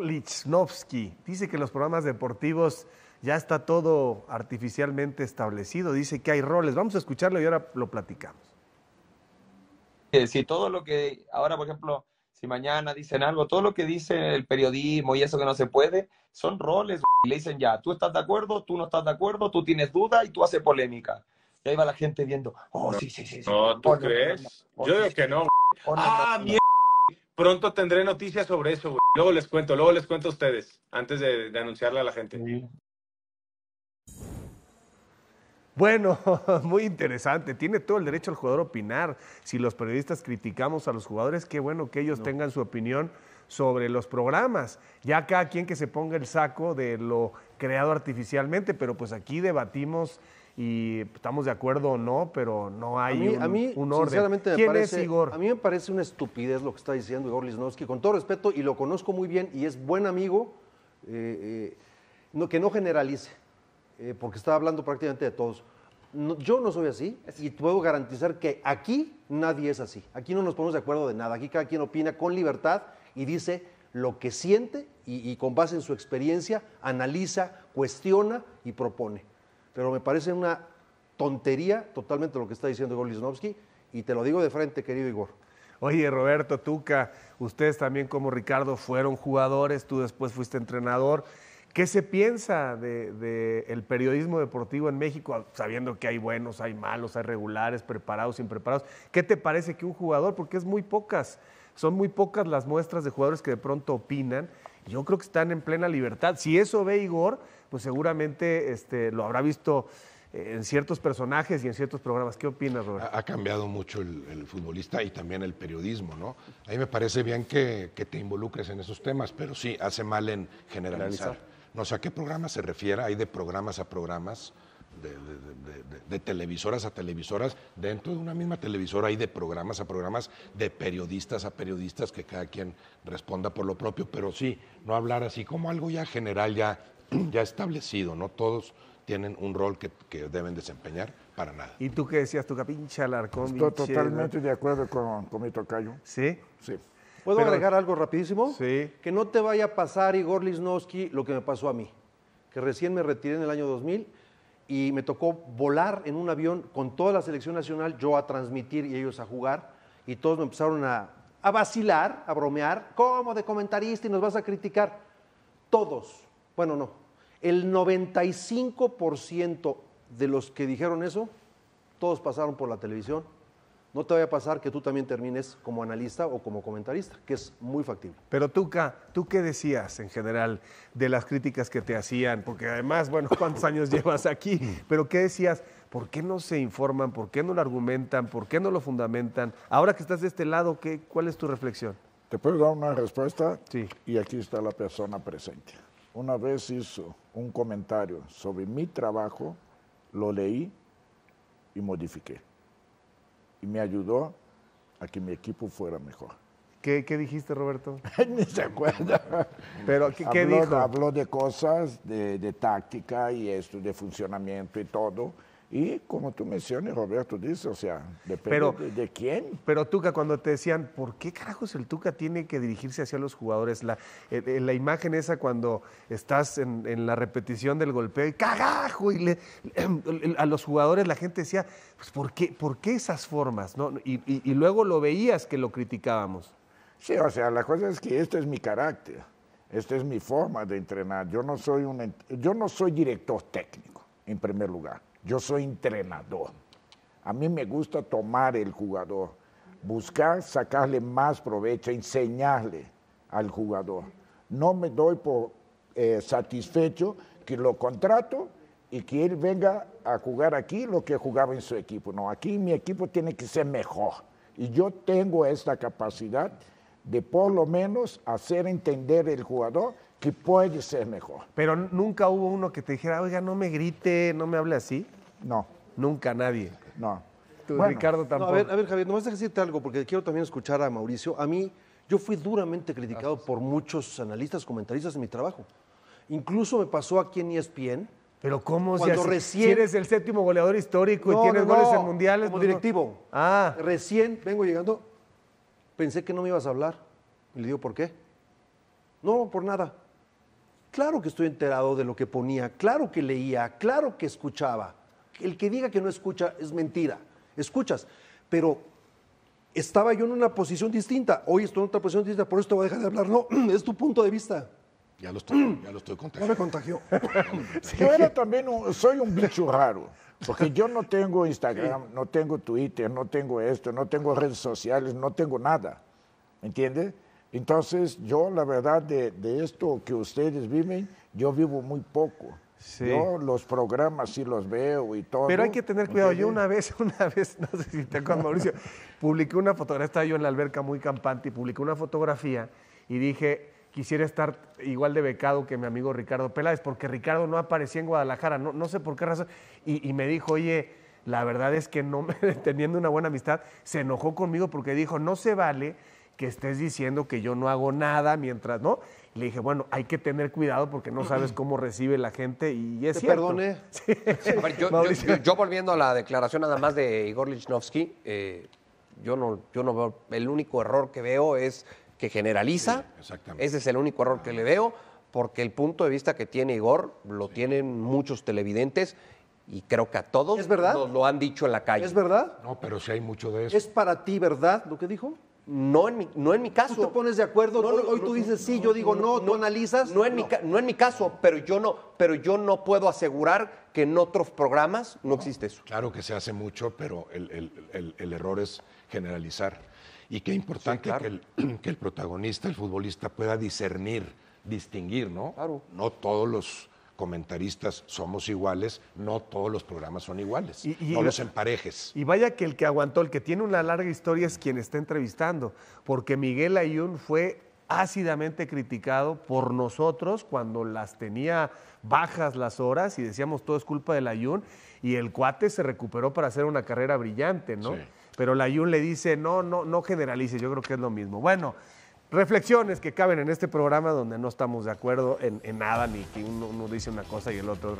Lichnowsky dice que los programas deportivos ya está todo artificialmente establecido, dice que hay roles. Vamos a escucharlo y ahora lo platicamos. Eh, si todo lo que ahora, por ejemplo, si mañana dicen algo, todo lo que dice el periodismo y eso que no se puede, son roles. Y le dicen ya, tú estás de acuerdo, tú no estás de acuerdo, tú tienes duda y tú haces polémica. Y ahí va la gente viendo, oh, sí, sí, sí. ¿tú crees? Yo digo que no. ah, mierda pronto tendré noticias sobre eso, güey. Luego les cuento, luego les cuento a ustedes, antes de, de anunciarle a la gente. Bueno, muy interesante. Tiene todo el derecho el jugador a opinar. Si los periodistas criticamos a los jugadores, qué bueno que ellos tengan su opinión sobre los programas. Ya cada quien que se ponga el saco de lo creado artificialmente, pero pues aquí debatimos y estamos de acuerdo o no, pero no hay un, a mí, orden. me parece, A mí me parece una estupidez lo que está diciendo Igor Lisnowski, con todo respeto, y lo conozco muy bien, y es buen amigo, eh, eh, que no generalice, eh, porque está hablando prácticamente de todos. yo no soy así, y puedo garantizar que aquí nadie es así. Aquí no nos ponemos de acuerdo de nada. Aquí cada quien opina con libertad y dice lo que siente y con base en su experiencia analiza, cuestiona y propone pero me parece una tontería totalmente lo que está diciendo Igor Lisnowski, y te lo digo de frente, querido Igor. Oye, Roberto Tuca, ustedes también como Ricardo fueron jugadores, tú después fuiste entrenador. ¿Qué se piensa del de, periodismo deportivo en México, sabiendo que hay buenos, hay malos, hay regulares, preparados, impreparados? ¿Qué te parece que un jugador, porque es muy pocas, son muy pocas las muestras de jugadores que de pronto opinan, yo creo que están en plena libertad. Si eso ve Igor, pues seguramente este, lo habrá visto eh, en ciertos personajes y en ciertos programas. ¿Qué opinas, Roberto? Ha, cambiado mucho el, futbolista y también el periodismo, ¿no? A mí me parece bien que, te involucres en esos temas, pero sí, hace mal en generalizar. No sé a qué programa se refiere, hay de programas a programas. de, televisoras a televisoras, dentro de una misma televisora hay de programas a programas, de periodistas a periodistas, que cada quien responda por lo propio, pero sí, no hablar así como algo ya general, ya ya establecido, no todos tienen un rol que, deben desempeñar para nada. ¿Y tú qué decías, tu capincha Alarcón? Estoy totalmente de acuerdo con, mi tocayo. ¿Sí? Sí. ¿Puedo agregar algo rapidísimo? Sí. Que no te vaya a pasar, Igor Lisnowski, lo que me pasó a mí. Que recién me retiré en el año 2000 y me tocó volar en un avión con toda la selección nacional, yo a transmitir y ellos a jugar. Y todos me empezaron a, a vacilar, a bromear. ¿Cómo de comentarista y nos vas a criticar? Todos bueno, no, el 95% de los que dijeron eso, todos pasaron por la televisión. No te vaya a pasar que tú también termines como analista o como comentarista, que es muy factible. Pero Tuca, ¿tú qué decías en general de las críticas que te hacían? Porque además, bueno, ¿cuántos años llevas aquí? Pero ¿qué decías? ¿Por qué no se informan? ¿Por qué no lo argumentan? ¿Por qué no lo fundamentan? Ahora que estás de este lado, ¿qué, ¿cuál es tu reflexión? ¿Te puedo dar una respuesta? Sí. Y aquí está la persona presente una vez hizo un comentario sobre mi trabajo, lo leí y modifiqué. Y me ayudó a que mi equipo fuera mejor. ¿Qué, qué dijiste, Roberto? Ni se acuerda. Pero, ¿qué, dijo? Habló de cosas, de táctica y esto, de funcionamiento y todo y como tú mencionas, Roberto dices, o sea, depende de, quién. Pero Tuca, cuando te decían, ¿por qué carajos el Tuca tiene que dirigirse hacia los jugadores? La, eh, eh, imagen esa cuando estás en, la repetición del golpeo y carajo, y le, a los jugadores la gente decía, pues, ¿por qué, por esas formas? ¿No? Y, luego lo veías que lo criticábamos. Sí, o sea, la cosa es que este es mi carácter, esta es mi forma de entrenar. Yo no soy, un, yo no soy director técnico, en primer lugar yo soy entrenador. A mí me gusta tomar el jugador, buscar sacarle más provecho, enseñarle al jugador. No me doy por eh, satisfecho que lo contrato y que él venga a jugar aquí lo que jugaba en su equipo. No, aquí mi equipo tiene que ser mejor. Y yo tengo esta capacidad de por lo menos hacer entender el jugador que puede ser mejor. Pero nunca hubo uno que te dijera, oiga, no me grite, no me hable así. No. Nunca nadie. No. Ricardo tampoco. a, ver, a ver, Javier, a decirte algo, porque quiero también escuchar a Mauricio. A mí, yo fui duramente criticado por muchos analistas, comentaristas en mi trabajo. Incluso me pasó aquí en ESPN. Pero ¿cómo? Cuando si, recién... Si eres el séptimo goleador histórico y tienes goles en mundiales. Pues directivo. Ah. Recién vengo llegando, pensé que no me ibas a hablar. Y le digo, ¿por qué? No, por nada. Claro que estoy enterado de lo que ponía, claro que leía, claro que escuchaba el que diga que no escucha es mentira. Escuchas, pero estaba yo en una posición distinta, hoy estoy en otra posición distinta, por eso te voy a dejar de hablar. No, es tu punto de vista. Ya lo estoy, ya lo estoy contagiando. Ya me contagió. Yo también soy un bicho raro. Porque yo no tengo Instagram, no tengo Twitter, no tengo esto, no tengo redes sociales, no tengo nada. ¿Entiendes? Entonces, yo la verdad de esto que ustedes viven, yo vivo muy poco. Sí. los programas sí los veo y todo. Pero hay que tener cuidado. Yo una vez, una vez, no sé si te acuerdas, Mauricio, publiqué una fotografía, estaba yo en la alberca muy campante y publiqué una fotografía y dije, quisiera estar igual de becado que mi amigo Ricardo Peláez, porque Ricardo no aparecía en Guadalajara, no, no sé por qué razón. Y, y me dijo, oye, la verdad es que no, teniendo una buena amistad, se enojó conmigo porque dijo, no se vale que estés diciendo que yo no hago nada mientras, ¿no? le dije, bueno, hay que tener cuidado porque no sabes cómo recibe la gente y es cierto. Perdone. Yo, volviendo a la declaración nada más de Igor Lichnowsky, eh, yo, no, yo no veo, el único error que veo es que generaliza. exactamente. Ese es el único error que le veo porque el punto de vista que tiene Igor lo tienen muchos televidentes y creo que a todos verdad? lo han dicho en la calle. ¿Es verdad? No, pero sí hay mucho de eso. ¿Es para ti verdad lo que dijo? No en, mi, caso. ¿Tú te pones de acuerdo? hoy, tú dices sí, yo digo no, tú analizas. No en, Mi, caso, pero yo no, pero yo no puedo asegurar que en otros programas no, existe eso. Claro que se hace mucho, pero el, error es generalizar. Y qué importante que, que, el, protagonista, el futbolista, pueda discernir, distinguir, ¿no? Claro. No todos los comentaristas somos iguales, no todos los programas son iguales, y, no los emparejes. Y vaya que el que aguantó, el que tiene una larga historia es quien está entrevistando, porque Miguel Ayun fue ácidamente criticado por nosotros cuando las tenía bajas las horas y decíamos todo es culpa del Ayun y el cuate se recuperó para hacer una carrera brillante, ¿no? Pero la Ayun le dice, no, no, no generalice, yo creo que es lo mismo. Bueno, reflexiones que caben en este programa donde no estamos de acuerdo en, nada, ni que uno, uno dice una cosa y el otro